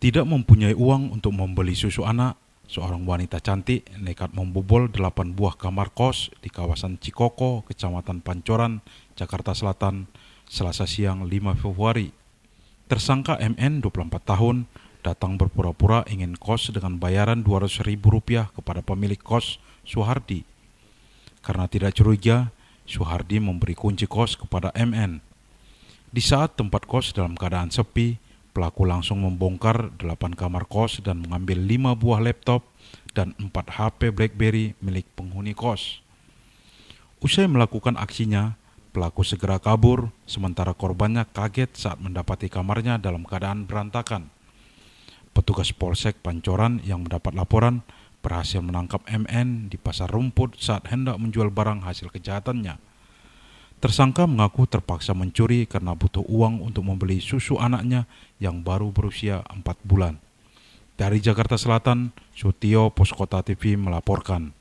tidak mempunyai uang untuk membeli susu anak, seorang wanita cantik nekat membobol delapan buah kamar kos di kawasan Cikoko, Kecamatan Pancoran, Jakarta Selatan, Selasa siang 5 Februari. Tersangka MN 24 tahun datang berpura-pura ingin kos dengan bayaran rp ribu rupiah kepada pemilik kos Suhardi. Karena tidak curiga, Suhardi memberi kunci kos kepada MN. Di saat tempat kos dalam keadaan sepi, Pelaku langsung membongkar delapan kamar kos dan mengambil lima buah laptop dan empat HP BlackBerry milik penghuni kos. Usai melakukan aksinya, pelaku segera kabur sementara korbannya kaget saat mendapati kamarnya dalam keadaan berantakan. Petugas Polsek Pancoran yang mendapat laporan berhasil menangkap MN di pasar rumput saat hendak menjual barang hasil kejahatannya. Tersangka mengaku terpaksa mencuri karena butuh uang untuk membeli susu anaknya yang baru berusia 4 bulan. Dari Jakarta Selatan, Sutio Poskota TV melaporkan.